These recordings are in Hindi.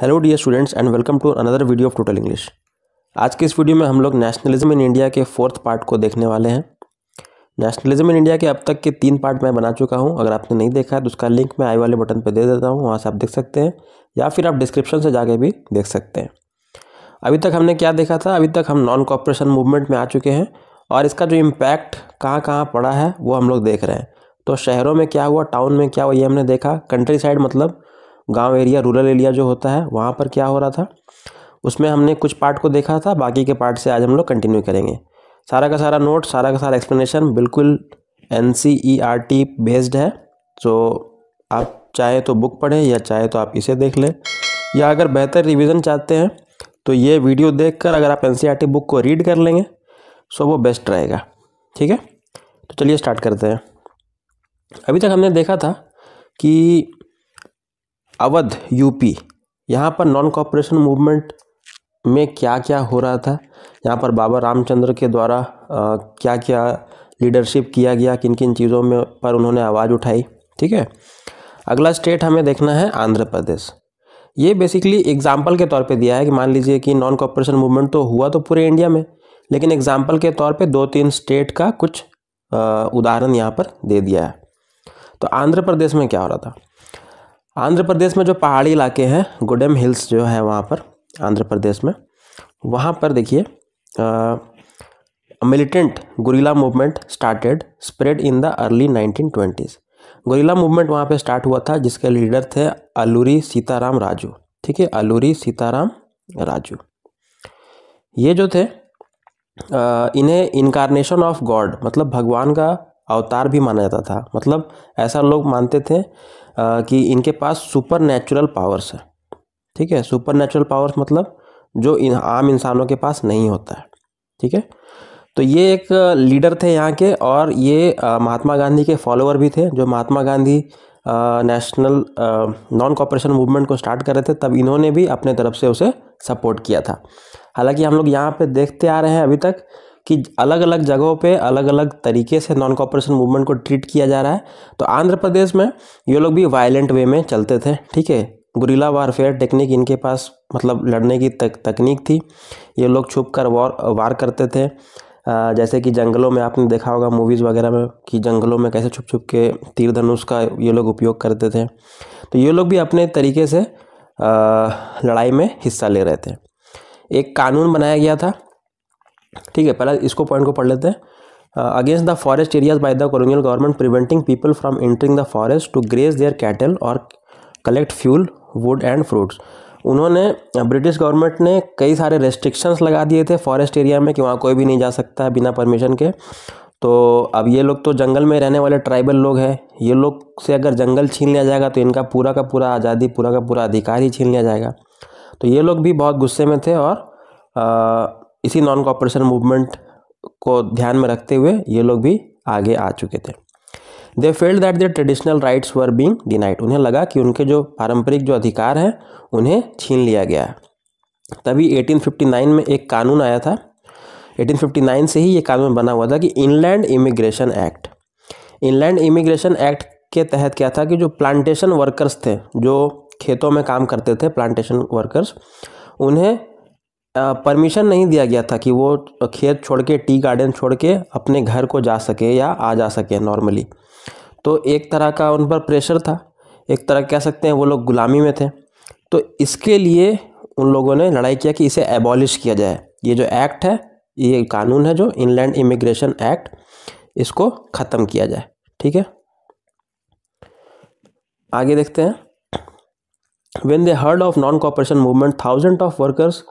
hello dear students and welcome to another video of total English आज के इस वीडियो में हम लोग नेशनलिज्म इन इंडिया के फोर्थ पार्ट को देखने वाले हैं नेशनलिज्म इन इंडिया के अब तक के तीन पार्ट मैं बना चुका हूं अगर आपने नहीं देखा है तो उसका लिंक मैं आई वाले बटन पर दे देता हूँ वहाँ से आप देख सकते हैं या फिर आप डिस्क्रिप्शन से जाके भी देख सकते हैं अभी तक हमने क्या देखा था अभी तक हम नॉन कॉपरेशन मूवमेंट में आ चुके हैं और इसका जो इम्पैक्ट कहाँ कहाँ पड़ा है वो हम लोग देख रहे हैं तो शहरों में क्या हुआ टाउन में क्या हुआ ये हमने देखा कंट्री साइड मतलब गांव एरिया रूरल एरिया जो होता है वहाँ पर क्या हो रहा था उसमें हमने कुछ पार्ट को देखा था बाकी के पार्ट से आज हम लोग कंटिन्यू करेंगे सारा का सारा नोट सारा का सारा एक्सप्लेनेशन बिल्कुल N C E R T based है तो आप चाहे तो बुक पढ़ें या चाहे तो आप इसे देख लें या अगर बेहतर रिविज़न चाहते हैं तो ये वीडियो देख अगर आप N C R T book को रीड कर लेंगे सो वो बेस्ट रहेगा ठीक है तो चलिए स्टार्ट करते हैं अभी तक हमने देखा था कि अवध यूपी यहाँ पर नॉन कॉपरेशन मूवमेंट में क्या क्या हो रहा था यहाँ पर बाबा रामचंद्र के द्वारा आ, क्या क्या लीडरशिप किया गया किन किन चीज़ों में पर उन्होंने आवाज़ उठाई ठीक है अगला स्टेट हमें देखना है आंध्र प्रदेश ये बेसिकली एग्जाम्पल के तौर पे दिया है कि मान लीजिए कि नॉन कॉपरेशन मूवमेंट तो हुआ तो पूरे इंडिया में लेकिन एग्जाम्पल के तौर पे दो तीन स्टेट का कुछ उदाहरण यहाँ पर दे दिया है तो आंध्र प्रदेश में क्या हो रहा था आंध्र प्रदेश में जो पहाड़ी इलाके हैं गुडेम हिल्स जो है वहाँ पर आंध्र प्रदेश में वहाँ पर देखिए militant guerrilla movement started spread in the early nineteen twenties guerrilla movement वहाँ पे स्टार्ट हुआ था जिसके लीडर थे अलूरी सीताराम राजू ठीक है अलूरी सीताराम राजू ये जो थे इन्हें इनकारनेशन ऑफ गॉड मतलब भगवान का अवतार भी माना जाता था मतलब ऐसा लोग मानते थे आ, कि इनके पास सुपर नेचुरल पावर्स है ठीक है सुपर नेचुरल पावर्स मतलब जो इन, आम इंसानों के पास नहीं होता है ठीक है तो ये एक लीडर थे यहाँ के और ये आ, महात्मा गांधी के फॉलोअर भी थे जो Mahatma Gandhi national non cooperation movement को स्टार्ट कर रहे थे तब इन्होंने भी अपने तरफ से उसे सपोर्ट किया था हालांकि हम लोग यहाँ पे देखते आ रहे हैं अभी तक कि अलग अलग जगहों पे अलग अलग तरीके से नॉन कॉपरेशन मूवमेंट को ट्रीट किया जा रहा है तो आंध्र प्रदेश में ये लोग भी वायलेंट वे में चलते थे ठीक है गुरीला वारफेयर टेक्निक इनके पास मतलब लड़ने की तक, तकनीक थी ये लोग छुप कर वार वार करते थे आ, जैसे कि जंगलों में आपने देखा होगा मूवीज़ वगैरह में कि जंगलों में कैसे छुप छुप के तीर धनुष का ये लोग उपयोग करते थे तो ये लोग भी अपने तरीके से आ, लड़ाई में हिस्सा ले रहे थे एक कानून बनाया गया था ठीक है पहला इसको पॉइंट को पढ़ लेते हैं against the forest areas by the colonial government preventing people from entering the forest to graze their cattle और collect fuel wood and fruits उन्होंने ब्रिटिश uh, गवर्नमेंट ने कई सारे रेस्ट्रिक्शंस लगा दिए थे फॉरेस्ट एरिया में कि वहाँ कोई भी नहीं जा सकता है बिना परमिशन के तो अब ये लोग तो जंगल में रहने वाले ट्राइबल लोग हैं ये लोग से अगर जंगल छीन लिया जाएगा तो इनका पूरा का पूरा आज़ादी पूरा का पूरा अधिकार ही छीन लिया जाएगा तो ये लोग भी बहुत गुस्से में थे और आ, uh, इसी नॉन कॉपरेशन मूवमेंट को ध्यान में रखते हुए ये लोग भी आगे आ चुके थे they felt that their traditional rights were being denied उन्हें लगा कि उनके जो पारंपरिक जो अधिकार हैं उन्हें छीन लिया गया है तभी 1859 में एक कानून आया था 1859 से ही ये कानून बना हुआ था कि inland immigration act inland immigration act के तहत क्या था कि जो प्लांटेशन वर्कर्स थे जो खेतों में काम करते थे प्लांटेशन वर्कर्स उन्हें परमिशन नहीं दिया गया था कि वो खेत छोड़ के टी गार्डन छोड़ के अपने घर को जा सके या आ जा सके नॉर्मली तो एक तरह का उन पर प्रेशर था एक तरह कह सकते हैं वो लोग गुलामी में थे तो इसके लिए उन लोगों ने लड़ाई किया कि इसे एबॉलिश किया जाए ये जो एक्ट है ये कानून है जो इनलैंड इमिग्रेशन एक्ट इसको ख़त्म किया जाए ठीक है आगे देखते हैं when they heard of non cooperation movement thousand of workers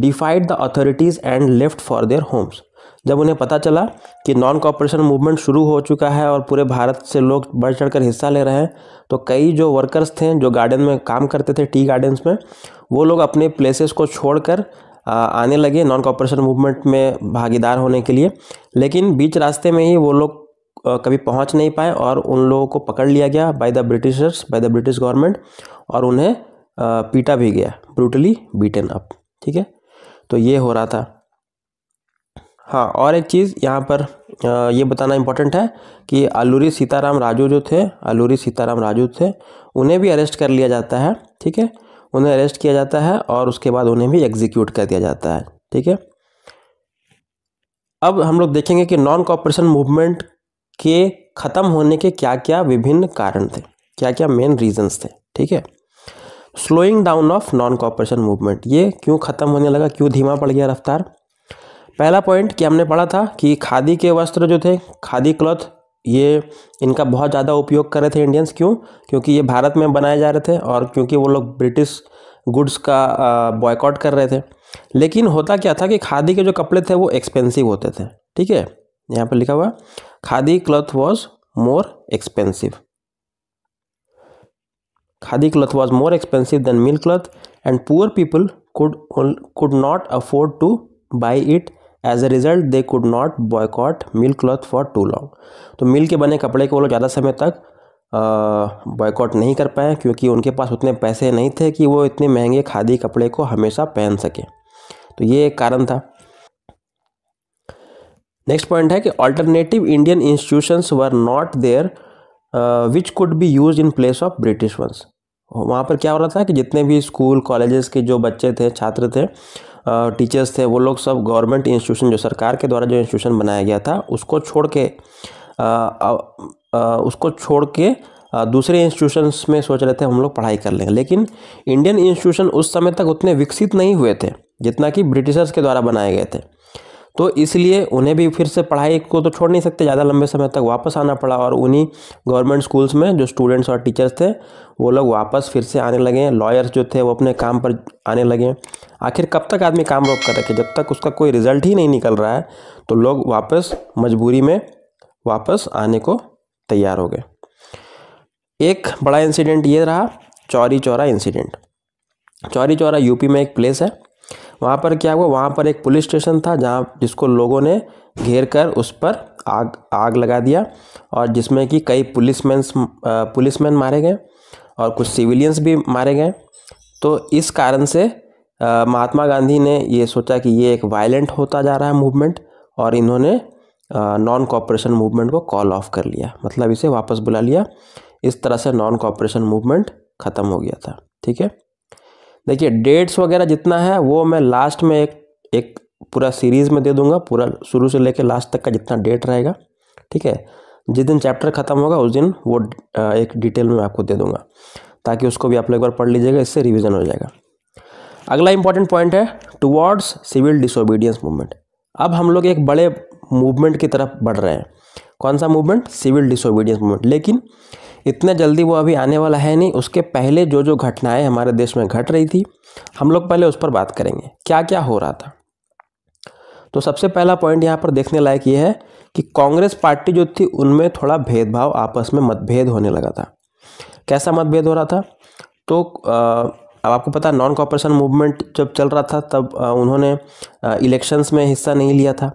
defied the authorities and left for their homes जब उन्हें पता चला कि नॉन कॉपरेशन मूवमेंट शुरू हो चुका है और पूरे भारत से लोग बढ़ चढ़ कर हिस्सा ले रहे हैं तो कई जो वर्कर्स थे जो गार्डन में काम करते थे टी गार्डन्स में वो लोग अपने प्लेसेस को छोड़कर आने लगे नॉन कॉपरेशन मूवमेंट में भागीदार होने के लिए लेकिन बीच रास्ते में ही वो लोग कभी पहुंच नहीं पाए और उन लोगों को पकड़ लिया गया by the Britishers by the British government और उन्हें पीटा भी गया ब्रूटली बीटन अप ठीक है तो ये हो रहा था हाँ और एक चीज़ यहाँ पर ये बताना इम्पोर्टेंट है कि आलूरी सीताराम राजू जो थे अलूरी सीताराम राजू थे उन्हें भी अरेस्ट कर लिया जाता है ठीक है उन्हें अरेस्ट किया जाता है और उसके बाद उन्हें भी एग्जीक्यूट कर दिया जाता है ठीक है अब हम लोग देखेंगे कि नॉन कॉपरेशन मूवमेंट के ख़त्म होने के क्या क्या विभिन्न कारण थे क्या क्या मेन रीजंस थे ठीक है slowing down of non cooperation movement ये क्यों ख़त्म होने लगा क्यों धीमा पड़ गया रफ्तार पहला पॉइंट कि हमने पढ़ा था कि खादी के वस्त्र जो थे खादी क्लॉथ ये इनका बहुत ज़्यादा उपयोग कर रहे थे इंडियंस क्यों क्योंकि ये भारत में बनाए जा रहे थे और क्योंकि वो लोग ब्रिटिश गुड्स का बॉयकॉट कर रहे थे लेकिन होता क्या था कि खादी के जो कपड़े थे वो एक्सपेंसिव होते थे ठीक है यहाँ पर लिखा हुआ khadi cloth was more expensive khadi cloth was more expensive than mill cloth and poor people could could not afford to buy it as a result they could not boycott mill cloth for too long तो मिल के बने कपड़े को वो लोग ज़्यादा समय तक बॉयकॉट नहीं कर पाए क्योंकि उनके पास उतने पैसे नहीं थे कि वो इतने महंगे खादी कपड़े को हमेशा पहन सकें तो ये एक कारण था नेक्स्ट पॉइंट है कि alternative Indian institutions were not there which could be use in place of British ones वहाँ पर क्या हो रहा था कि जितने भी स्कूल कॉलेजेस के जो बच्चे थे छात्र थे टीचर्स थे वो लोग सब गवर्नमेंट इंस्टीट्यूशन जो सरकार के द्वारा जो इंस्टीट्यूशन बनाया गया था उसको छोड़ के आ, आ, आ, उसको छोड़ के दूसरे इंस्टीट्यूशंस में सोच रहे थे हम लोग पढ़ाई कर लेंगे लेकिन इंडियन इंस्टीट्यूशन उस समय तक उतने विकसित नहीं हुए थे जितना कि ब्रिटिशर्स के द्वारा बनाए गए थे तो इसलिए उन्हें भी फिर से पढ़ाई को तो छोड़ नहीं सकते ज़्यादा लंबे समय तक वापस आना पड़ा और उन्हीं गवर्नमेंट स्कूल्स में जो स्टूडेंट्स और टीचर्स थे वो लोग वापस फिर से आने लगे लॉयर्स जो थे वो अपने काम पर आने लगे आखिर कब तक आदमी काम रोक कर रखे जब तक उसका कोई रिजल्ट ही नहीं निकल रहा है तो लोग वापस मजबूरी में वापस आने को तैयार हो गए एक बड़ा इंसिडेंट ये रहा चौरी चौरा इंसिडेंट चौरी चौरा यूपी में एक प्लेस है वहाँ पर क्या हुआ वहाँ पर एक पुलिस स्टेशन था जहाँ जिसको लोगों ने घेर कर उस पर आग आग लगा दिया और जिसमें कि कई पुलिसमैन पुलिसमैन मारे गए और कुछ सिविलियंस भी मारे गए तो इस कारण से महात्मा गांधी ने ये सोचा कि ये एक वायलेंट होता जा रहा है मूवमेंट और इन्होंने नॉन कॉपरेशन मूवमेंट को कॉल ऑफ कर लिया मतलब इसे वापस बुला लिया इस तरह से नॉन कॉपरेशन मूवमेंट ख़त्म हो गया था ठीक है देखिए डेट्स वगैरह जितना है वो मैं लास्ट में एक एक पूरा सीरीज़ में दे दूंगा पूरा शुरू से लेकर लास्ट तक का जितना डेट रहेगा ठीक है जिस दिन चैप्टर ख़त्म होगा उस दिन वो एक डिटेल में आपको दे दूंगा ताकि उसको भी आप लोग एक बार पढ़ लीजिएगा इससे रिविज़न हो जाएगा अगला इंपॉर्टेंट पॉइंट है टुवर्ड्स सिविल डिसोबीडियंस मूवमेंट अब हम लोग एक बड़े मूवमेंट की तरफ बढ़ रहे हैं कौन सा मूवमेंट सिविल डिसोबीडियंस मूवमेंट लेकिन इतना जल्दी वो अभी आने वाला है नहीं उसके पहले जो जो घटनाएं हमारे देश में घट रही थी हम लोग पहले उस पर बात करेंगे क्या क्या हो रहा था तो सबसे पहला पॉइंट यहाँ पर देखने लायक ये है कि कांग्रेस पार्टी जो थी उनमें थोड़ा भेदभाव आपस में मतभेद होने लगा था कैसा मतभेद हो रहा था तो अब आपको पता नॉन कॉपरेशन मूवमेंट जब चल रहा था तब उन्होंने इलेक्शंस में हिस्सा नहीं लिया था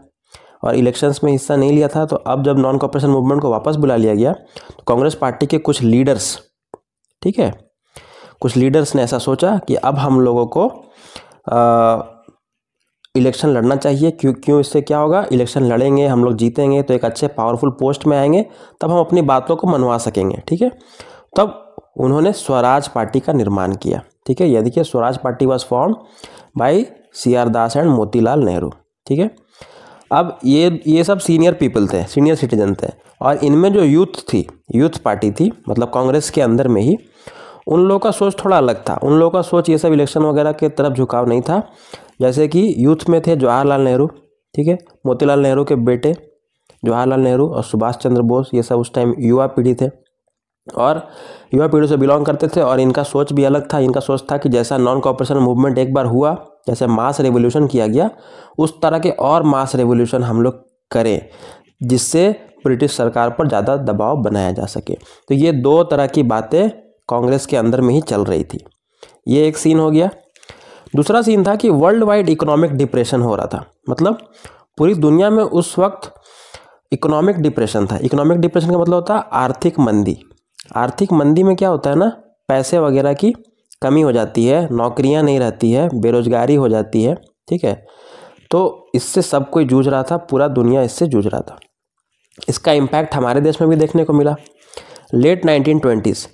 और इलेक्शंस में हिस्सा नहीं लिया था तो अब जब नॉन कॉपरेशन मूवमेंट को वापस बुला लिया गया तो कांग्रेस पार्टी के कुछ लीडर्स ठीक है कुछ लीडर्स ने ऐसा सोचा कि अब हम लोगों को इलेक्शन लड़ना चाहिए क्यों क्यों इससे क्या होगा इलेक्शन लड़ेंगे हम लोग जीतेंगे तो एक अच्छे पावरफुल पोस्ट में आएंगे तब हम अपनी बातों को मनवा सकेंगे ठीक है तब उन्होंने स्वराज पार्टी का निर्माण किया ठीक है यह देखिए Swaraj party was form by C R Das and Motilal Nehru ठीक है अब ये ये सब सीनियर पीपल थे सीनियर सिटीजन थे और इनमें जो यूथ थी यूथ पार्टी थी मतलब कांग्रेस के अंदर में ही उन लोगों का सोच थोड़ा अलग था उन लोगों का सोच ये सब इलेक्शन वगैरह के तरफ झुकाव नहीं था जैसे कि यूथ में थे जवाहरलाल नेहरू ठीक है मोतीलाल नेहरू के बेटे जवाहरलाल नेहरू और सुभाष चंद्र बोस ये सब उस टाइम युवा पीढ़ी थे और युवा पीढ़ी से बिलोंग करते थे और इनका सोच भी अलग था इनका सोच था कि जैसा नॉन कॉपरेशन मूवमेंट एक बार हुआ जैसे मास रेवोल्यूशन किया गया उस तरह के और मास रेवोल्यूशन हम लोग करें जिससे ब्रिटिश सरकार पर ज़्यादा दबाव बनाया जा सके तो ये दो तरह की बातें कांग्रेस के अंदर में ही चल रही थी ये एक सीन हो गया दूसरा सीन था कि वर्ल्ड वाइड इकोनॉमिक डिप्रेशन हो रहा था मतलब पूरी दुनिया में उस वक्त इकोनॉमिक डिप्रेशन था इकोनॉमिक डिप्रेशन का मतलब होता है आर्थिक मंदी आर्थिक मंदी में क्या होता है ना पैसे वगैरह की कमी हो जाती है नौकरियां नहीं रहती है बेरोजगारी हो जाती है ठीक है तो इससे सब कोई जूझ रहा था पूरा दुनिया इससे जूझ रहा था इसका इम्पैक्ट हमारे देश में भी देखने को मिला late nineteen twenties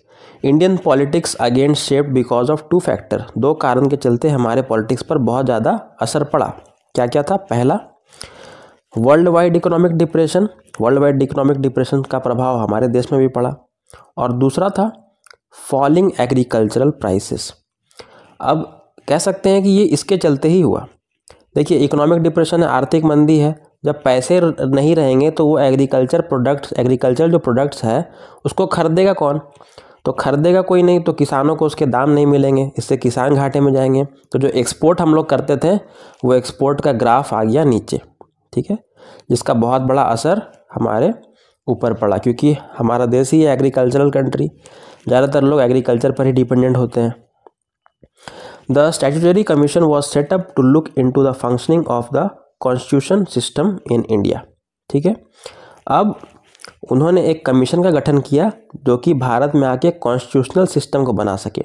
Indian politics again shaped because of two factor दो कारण के चलते हमारे पॉलिटिक्स पर बहुत ज़्यादा असर पड़ा क्या क्या था पहला world wide economic depression world wide economic depression का प्रभाव हमारे देश में भी पड़ा और दूसरा था फॉलिंग एग्रीकल्चरल प्राइसेस अब कह सकते हैं कि ये इसके चलते ही हुआ देखिए इकोनॉमिक डिप्रेशन है आर्थिक मंदी है जब पैसे नहीं रहेंगे तो वो एग्रीकल्चर प्रोडक्ट्स एग्रीकल्चर जो प्रोडक्ट्स है उसको खरीदेगा कौन तो खरीदेगा कोई नहीं तो किसानों को उसके दाम नहीं मिलेंगे इससे किसान घाटे में जाएंगे तो जो एक्सपोर्ट हम लोग करते थे वो एक्सपोर्ट का ग्राफ आ गया नीचे ठीक है जिसका बहुत बड़ा असर हमारे ऊपर पड़ा क्योंकि हमारा देश ही है एग्रीकल्चरल कंट्री ज़्यादातर लोग एग्रीकल्चर पर ही डिपेंडेंट होते हैं the statutory commission was set up to look into the functioning of the constitution system in India ठीक है अब उन्होंने एक कमीशन का गठन किया जो कि भारत में आके कॉन्स्टिट्यूशनल सिस्टम को बना सके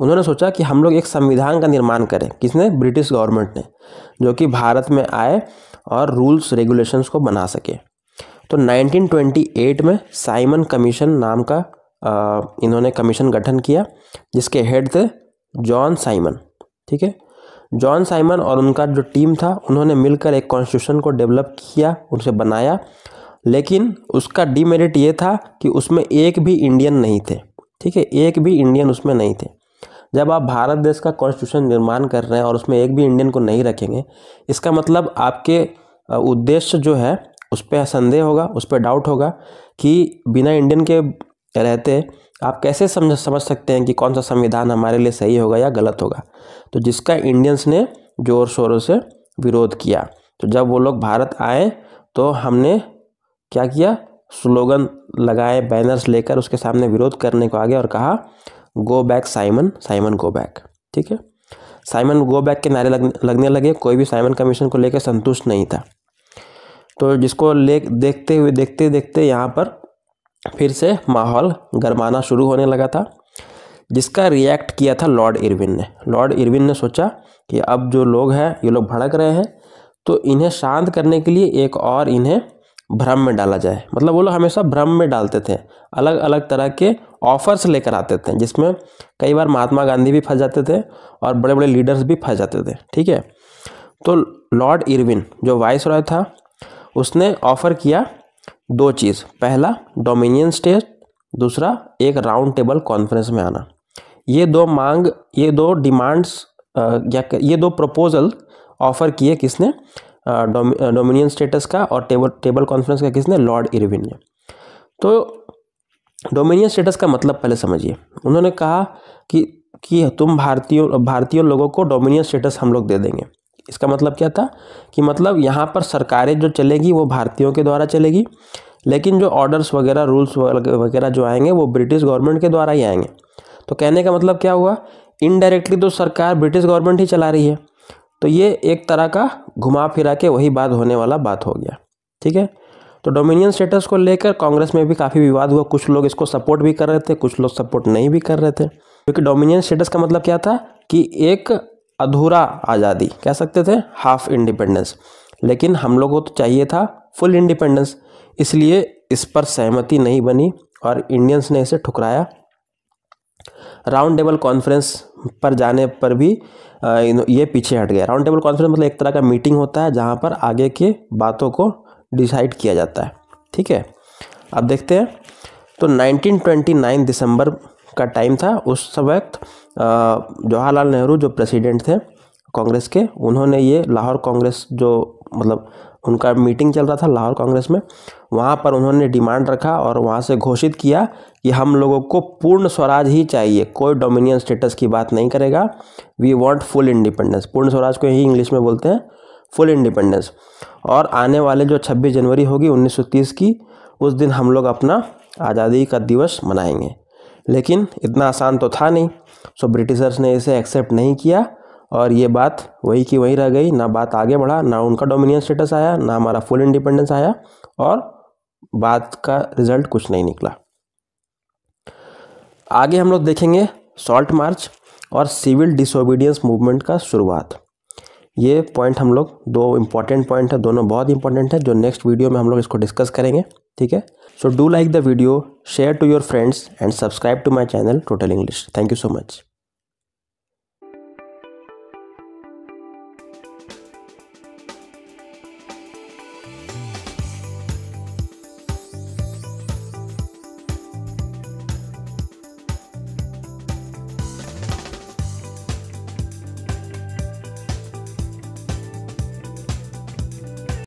उन्होंने सोचा कि हम लोग एक संविधान का निर्माण करें किसने ब्रिटिश गवर्नमेंट ने जो कि भारत में आए और रूल्स रेगुलेशंस को बना सके तो 1928 में साइमन कमीशन नाम का आ, इन्होंने कमीशन गठन किया जिसके हेड थे जॉन साइमन ठीक है जॉन साइमन और उनका जो टीम था उन्होंने मिलकर एक कॉन्स्टिट्यूशन को डेवलप किया उनसे बनाया लेकिन उसका डीमेरिट ये था कि उसमें एक भी इंडियन नहीं थे ठीक है एक भी इंडियन उसमें नहीं थे जब आप भारत देश का कॉन्स्टिट्यूशन निर्माण कर रहे हैं और उसमें एक भी इंडियन को नहीं रखेंगे इसका मतलब आपके उद्देश्य जो है उस पर संदेह होगा उस पर डाउट होगा कि बिना इंडियन के रहते आप कैसे समझ समझ सकते हैं कि कौन सा संविधान हमारे लिए सही होगा या गलत होगा तो जिसका इंडियंस ने ज़ोर शोरों से विरोध किया तो जब वो लोग भारत आए तो हमने क्या किया स्लोगन लगाए बैनर्स लेकर उसके सामने विरोध करने को आगे और कहा go back Simon Simon go back ठीक है साइमन गो बैक के नारे लगने लगने लगे कोई भी साइमन कमीशन को लेकर संतुष्ट नहीं था तो जिसको ले देखते हुए देखते देखते यहाँ पर फिर से माहौल गरमाना शुरू होने लगा था जिसका रिएक्ट किया था लॉर्ड इरविन ने लॉर्ड इरविन ने सोचा कि अब जो लोग हैं ये लोग भड़क रहे हैं तो इन्हें शांत करने के लिए एक और इन्हें भ्रम में डाला जाए मतलब वो लोग हमेशा भ्रम में डालते थे अलग अलग तरह के ऑफर्स लेकर आते थे जिसमें कई बार महात्मा गांधी भी फंस जाते थे और बड़े बड़े लीडर्स भी फंस जाते थे ठीक है तो लॉर्ड इरविन जो वाइस रॉय था उसने ऑफर किया दो चीज़ पहला डोमिनियन स्टेट दूसरा एक राउंड टेबल कॉन्फ्रेंस में आना ये दो मांग ये दो डिमांड्स या ये दो प्रपोजल ऑफर किए किसने डोमिनियन स्टेटस का और टेबल टेबल कॉन्फ्रेंस का किसने लॉर्ड इरविन ने तो डोमिनियन स्टेटस का मतलब पहले समझिए उन्होंने कहा कि कि तुम भारतीयों भारतीयों लोगों को डोमिनियन स्टेटस हम लोग दे देंगे इसका मतलब क्या था कि मतलब यहाँ पर सरकारें जो चलेगी वो भारतीयों के द्वारा चलेगी लेकिन जो ऑर्डर्स वगैरह रूल्स वगैरह जो आएंगे वो ब्रिटिश गवर्नमेंट के द्वारा ही आएंगे तो कहने का मतलब क्या हुआ इनडायरेक्टली तो सरकार ब्रिटिश गवर्नमेंट ही चला रही है तो ये एक तरह का घुमा फिरा के वही बात होने वाला बात हो गया ठीक है तो डोमिनियन स्टेटस को लेकर कांग्रेस में भी काफ़ी विवाद हुआ कुछ लोग इसको सपोर्ट भी कर रहे थे कुछ लोग सपोर्ट नहीं भी कर रहे थे क्योंकि डोमिनियन स्टेटस का मतलब क्या था कि एक अधूरा आज़ादी कह सकते थे हाफ इंडिपेंडेंस लेकिन हम लोगों को तो चाहिए था फुल इंडिपेंडेंस इसलिए इस पर सहमति नहीं बनी और इंडियंस ने इसे ठुकराया राउंड टेबल कॉन्फ्रेंस पर जाने पर भी ये पीछे हट गया राउंड टेबल कॉन्फ्रेंस मतलब एक तरह का मीटिंग होता है जहाँ पर आगे के बातों को डिसाइड किया जाता है ठीक है अब देखते हैं तो 1929 दिसंबर का टाइम था उस वक्त जवाहरलाल नेहरू जो प्रेसिडेंट थे कांग्रेस के उन्होंने ये लाहौर कांग्रेस जो मतलब उनका मीटिंग चल रहा था लाहौर कांग्रेस में वहाँ पर उन्होंने डिमांड रखा और वहाँ से घोषित किया कि हम लोगों को पूर्ण स्वराज ही चाहिए कोई डोमिनियन स्टेटस की बात नहीं करेगा वी वांट फुल इंडिपेंडेंस पूर्ण स्वराज को ही इंग्लिश में बोलते हैं फुल इंडिपेंडेंस और आने वाले जो 26 जनवरी होगी 1930 की उस दिन हम लोग अपना आज़ादी का दिवस मनाएंगे लेकिन इतना आसान तो था नहीं सो ब्रिटिशर्स ने इसे एक्सेप्ट नहीं किया और ये बात वही की वहीं रह गई ना बात आगे बढ़ा ना उनका डोमिनियन स्टेटस आया ना हमारा फुल इंडिपेंडेंस आया और बात का रिजल्ट कुछ नहीं निकला आगे हम लोग देखेंगे सॉल्ट मार्च और सिविल डिसोबीडियंस मूवमेंट का शुरुआत ये पॉइंट हम लोग दो इंपॉर्टेंट पॉइंट है दोनों बहुत इंपॉर्टेंट है जो नेक्स्ट वीडियो में हम लोग इसको डिस्कस करेंगे ठीक है so do like the video share to your friends and subscribe to my channel Total English thank you so much